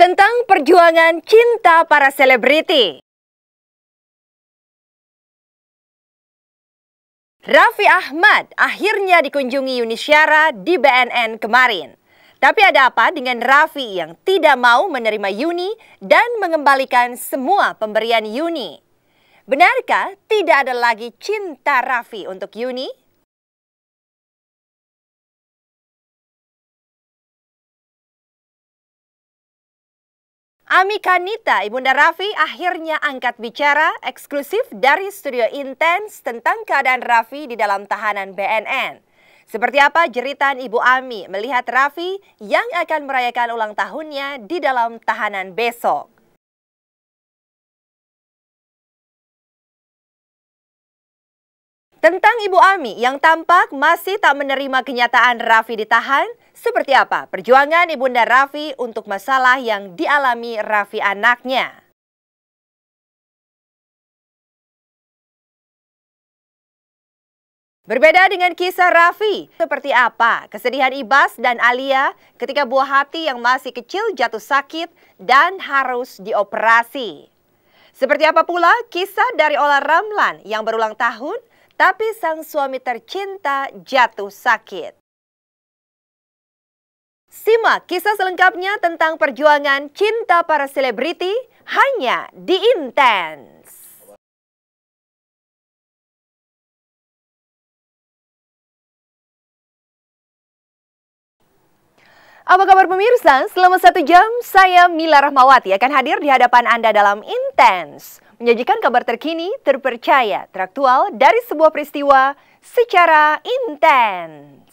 tentang perjuangan cinta para selebriti. Raffi Ahmad akhirnya dikunjungi Yuni Syara di BNN kemarin. Tapi ada apa dengan Raffi yang tidak mau menerima Yuni dan mengembalikan semua pemberian Yuni? Benarkah tidak ada lagi cinta Raffi untuk Yuni? Ami Kanita, Ibunda Raffi akhirnya angkat bicara eksklusif dari Studio Intens tentang keadaan Raffi di dalam tahanan BNN. Seperti apa jeritan Ibu Ami melihat Raffi yang akan merayakan ulang tahunnya di dalam tahanan besok. Tentang Ibu Ami yang tampak masih tak menerima kenyataan Raffi ditahan, seperti apa perjuangan Ibunda Raffi untuk masalah yang dialami Raffi anaknya? Berbeda dengan kisah Raffi, seperti apa kesedihan Ibas dan Alia ketika buah hati yang masih kecil jatuh sakit dan harus dioperasi. Seperti apa pula kisah dari Ola Ramlan yang berulang tahun tapi sang suami tercinta jatuh sakit. Simak kisah selengkapnya tentang perjuangan cinta para selebriti hanya di Intens. Apa kabar pemirsa? Selama satu jam, saya Mila Rahmawati akan hadir di hadapan Anda dalam Intens. Menyajikan kabar terkini, terpercaya, teraktual dari sebuah peristiwa secara intens.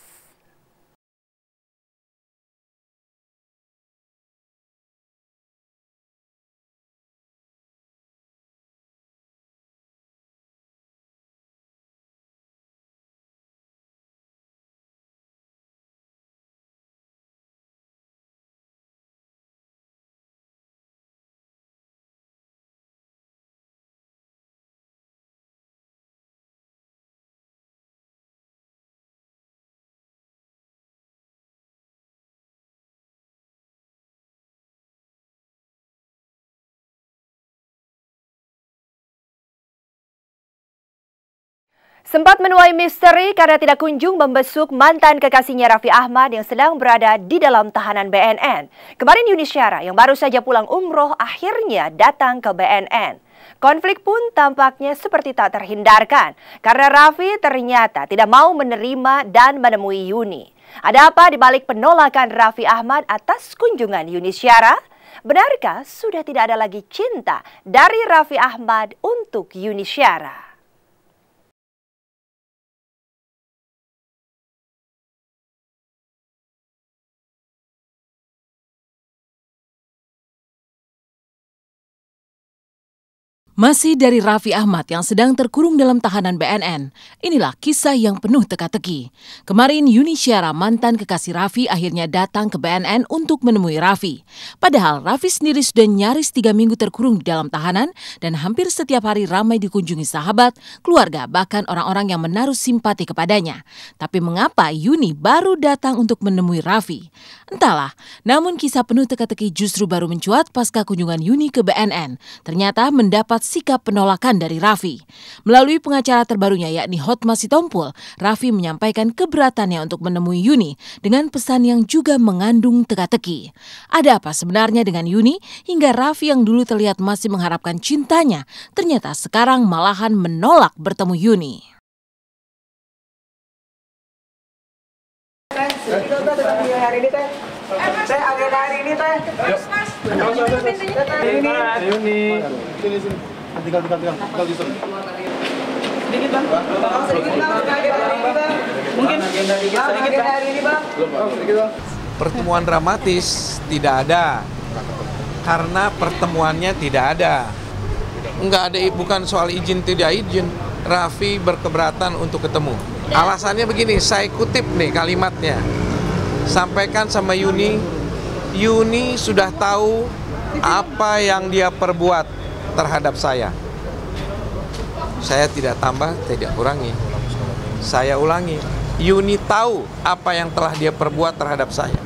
Sempat menuai misteri karena tidak kunjung membesuk mantan kekasihnya Raffi Ahmad yang sedang berada di dalam tahanan BNN. Kemarin Yuni Syara yang baru saja pulang umroh akhirnya datang ke BNN. Konflik pun tampaknya seperti tak terhindarkan karena Raffi ternyata tidak mau menerima dan menemui Yuni. Ada apa di balik penolakan Raffi Ahmad atas kunjungan Yuni Syara? Benarkah sudah tidak ada lagi cinta dari Raffi Ahmad untuk Yuni Syara? Masih dari Raffi Ahmad yang sedang terkurung dalam tahanan BNN, inilah kisah yang penuh teka-teki. Kemarin Yuni Syara, mantan kekasih Raffi, akhirnya datang ke BNN untuk menemui Raffi. Padahal Raffi sendiri sudah nyaris tiga minggu terkurung di dalam tahanan dan hampir setiap hari ramai dikunjungi sahabat, keluarga, bahkan orang-orang yang menaruh simpati kepadanya. Tapi mengapa Yuni baru datang untuk menemui Raffi? Entahlah, namun kisah penuh teka-teki justru baru mencuat pasca kunjungan Yuni ke BNN. Ternyata mendapat sikap penolakan dari Raffi. Melalui pengacara terbarunya yakni Hotma Sitompul, Raffi menyampaikan keberatannya untuk menemui Yuni dengan pesan yang juga mengandung teka-teki. Ada apa sebenarnya dengan Yuni hingga Raffi yang dulu terlihat masih mengharapkan cintanya, ternyata sekarang malahan menolak bertemu Yuni. hari ini teh. hari ini teh. Ini. Ini. Ah, tinggal tinggal tinggal tinggal sedikit bang sedikit bang mungkin hari ini pertemuan dramatis tidak ada karena pertemuannya tidak ada Enggak ada bukan soal izin tidak izin Raffi berkeberatan untuk ketemu alasannya begini saya kutip nih kalimatnya sampaikan sama Yuni Yuni sudah tahu apa yang dia perbuat terhadap saya. Saya tidak tambah, tidak kurangi. Saya ulangi, Yuni tahu apa yang telah dia perbuat terhadap saya.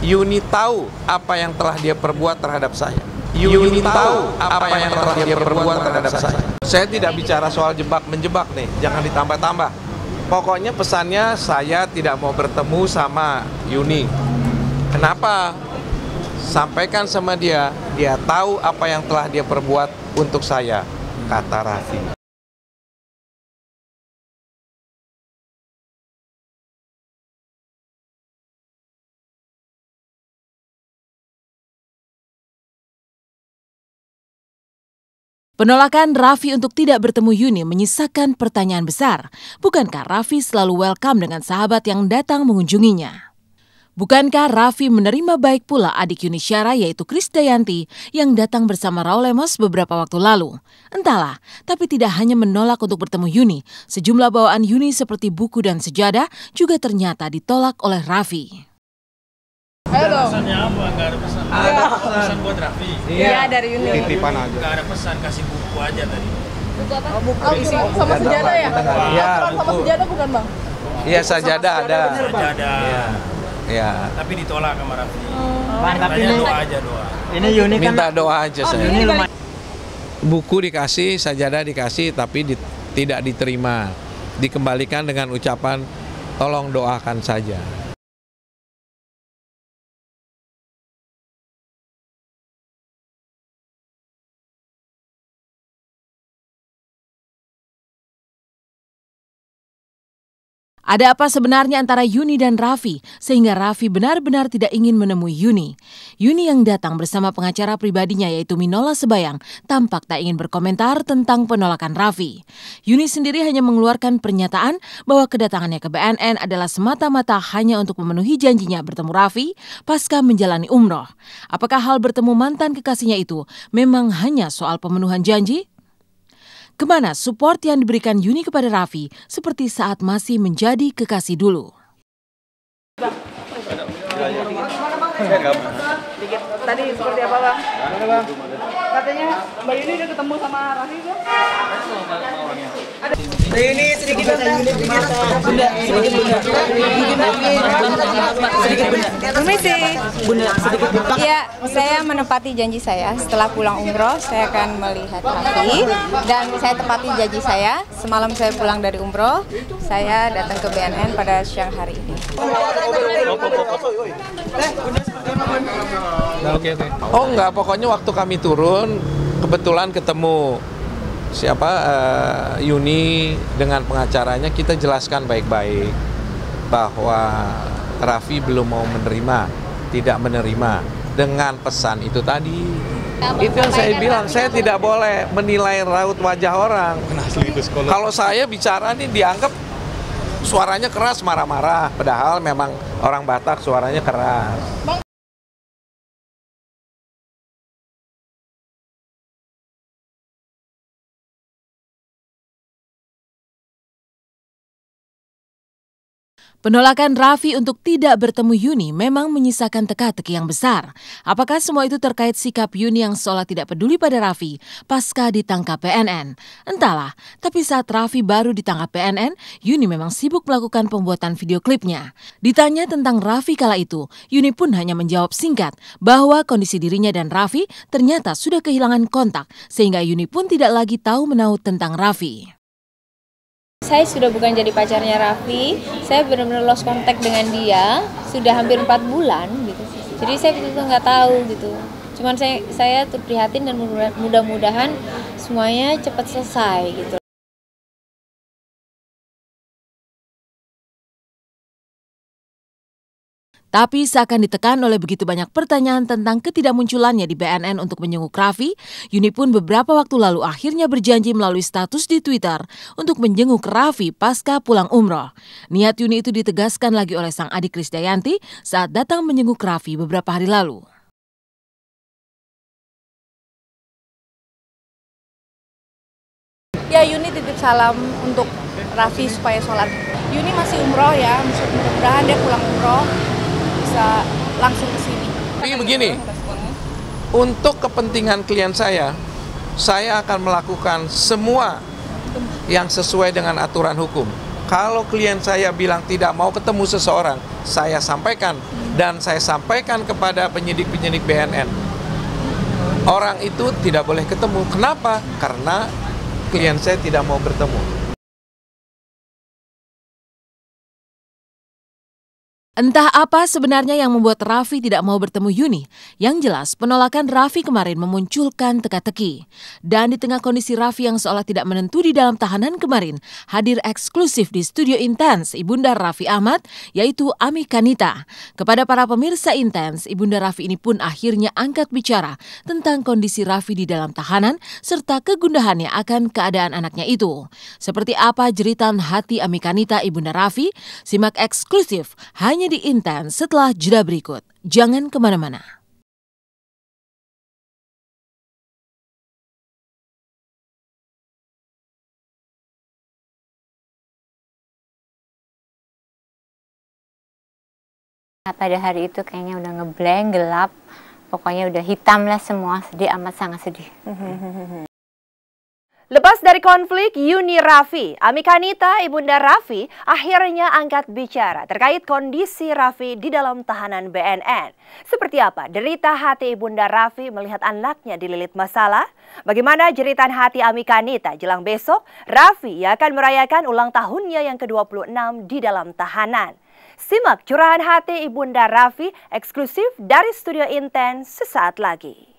Yuni tahu apa yang telah dia perbuat terhadap saya. Yuni, tahu apa yang telah dia perbuat terhadap saya. Saya tidak bicara soal jebak menjebak nih, jangan ditambah-tambah. Pokoknya pesannya saya tidak mau bertemu sama Yuni. Kenapa? sampaikan sama dia, dia tahu apa yang telah dia perbuat untuk saya, kata Raffi. Penolakan Raffi untuk tidak bertemu Yuni menyisakan pertanyaan besar. Bukankah Raffi selalu welcome dengan sahabat yang datang mengunjunginya? Bukankah Raffi menerima baik pula adik Yuni Syara yaitu Dayanti yang datang bersama Raul Lemos beberapa waktu lalu? Entahlah, tapi tidak hanya menolak untuk bertemu Yuni, sejumlah bawaan Yuni seperti buku dan sejadah juga ternyata ditolak oleh Raffi. Halo. Pesannya apa? Gak ada pesan. Ada pesan buat Raffi. Iya, ya, dari Yuni. Titipan aja. Gak ada pesan, kasih buku aja tadi. Buku apa? Oh, buku. Oh, isi buku. sama iya, sejadah ya? Iya, buku. Sama sejadah bukan, Bang? Iya, sajadah ada. Sajadah. Ya ya tapi ditolak sama Raffi oh. mantap ini doa aja doa ini Yuni kan minta doa aja oh, saya ini buku dikasih sajadah dikasih tapi di, tidak diterima dikembalikan dengan ucapan tolong doakan saja Ada apa sebenarnya antara Yuni dan Raffi sehingga Raffi benar-benar tidak ingin menemui Yuni? Yuni yang datang bersama pengacara pribadinya yaitu Minola Sebayang tampak tak ingin berkomentar tentang penolakan Raffi. Yuni sendiri hanya mengeluarkan pernyataan bahwa kedatangannya ke BNN adalah semata-mata hanya untuk memenuhi janjinya bertemu Raffi pasca menjalani umroh. Apakah hal bertemu mantan kekasihnya itu memang hanya soal pemenuhan janji? Kemana support yang diberikan Yuni kepada Raffi seperti saat masih menjadi kekasih dulu? Tadi seperti apa bang? Katanya Mbak Yuni udah ketemu sama Raffi tuh? ini sedikit bunda sedikit bunda sedikit bunda bunda sedikit ya saya menepati janji saya setelah pulang umroh saya akan melihat Raffi dan saya tepati janji saya semalam saya pulang dari umroh saya datang ke BNN pada siang hari ini nah, Oh enggak, pokoknya waktu kami turun kebetulan ketemu siapa uh, Yuni dengan pengacaranya kita jelaskan baik-baik bahwa Raffi belum mau menerima, tidak menerima dengan pesan itu tadi. Kamu itu yang saya bilang, saya tidak boleh menilai raut wajah orang. Kan Kalau saya bicara nih dianggap suaranya keras marah-marah, padahal memang orang Batak suaranya keras. Penolakan Raffi untuk tidak bertemu Yuni memang menyisakan teka-teki yang besar. Apakah semua itu terkait sikap Yuni yang seolah tidak peduli pada Raffi pasca ditangkap PNN? Entahlah, tapi saat Raffi baru ditangkap PNN, Yuni memang sibuk melakukan pembuatan video klipnya. Ditanya tentang Raffi kala itu, Yuni pun hanya menjawab singkat bahwa kondisi dirinya dan Raffi ternyata sudah kehilangan kontak sehingga Yuni pun tidak lagi tahu-menau tentang Raffi. Saya sudah bukan jadi pacarnya Raffi, saya benar-benar lost contact dengan dia, sudah hampir empat bulan gitu. Jadi saya betul itu nggak tahu gitu. Cuman saya saya terprihatin dan mudah-mudahan semuanya cepat selesai gitu. Tapi seakan ditekan oleh begitu banyak pertanyaan tentang ketidakmunculannya di BNN untuk menyenguk Raffi, Yuni pun beberapa waktu lalu akhirnya berjanji melalui status di Twitter untuk menjenguk Raffi pasca pulang umroh. Niat Yuni itu ditegaskan lagi oleh sang adik Dayanti saat datang menjenguk Raffi beberapa hari lalu. Ya Yuni titip salam untuk Raffi supaya sholat. Yuni masih umroh ya, mudah-mudahan dia pulang umroh bisa langsung ke sini. Tapi begini, untuk kepentingan klien saya, saya akan melakukan semua yang sesuai dengan aturan hukum. Kalau klien saya bilang tidak mau ketemu seseorang, saya sampaikan dan saya sampaikan kepada penyidik-penyidik BNN. Orang itu tidak boleh ketemu. Kenapa? Karena klien saya tidak mau bertemu. Entah apa sebenarnya yang membuat Raffi tidak mau bertemu Yuni. Yang jelas, penolakan Raffi kemarin memunculkan teka-teki. Dan di tengah kondisi Raffi yang seolah tidak menentu di dalam tahanan kemarin, hadir eksklusif di studio Intens Ibunda Raffi Ahmad, yaitu Ami Kanita. Kepada para pemirsa Intens, Ibunda Raffi ini pun akhirnya angkat bicara tentang kondisi Raffi di dalam tahanan, serta kegundahannya akan keadaan anaknya itu. Seperti apa jeritan hati Ami Kanita Ibunda Raffi? Simak eksklusif hanya hanya di setelah jeda berikut. Jangan kemana-mana. Nah, pada hari itu kayaknya udah ngeblank gelap pokoknya udah hitam lah semua sedih amat sangat sedih mm-hmm. Lepas dari konflik Yuni Raffi, Amikanita Ibunda Raffi akhirnya angkat bicara terkait kondisi Raffi di dalam tahanan BNN. Seperti apa derita hati Ibunda Raffi melihat anaknya dililit masalah? Bagaimana jeritan hati Amikanita jelang besok? Raffi akan merayakan ulang tahunnya yang ke-26 di dalam tahanan. Simak curahan hati Ibunda Raffi eksklusif dari Studio Intens sesaat lagi.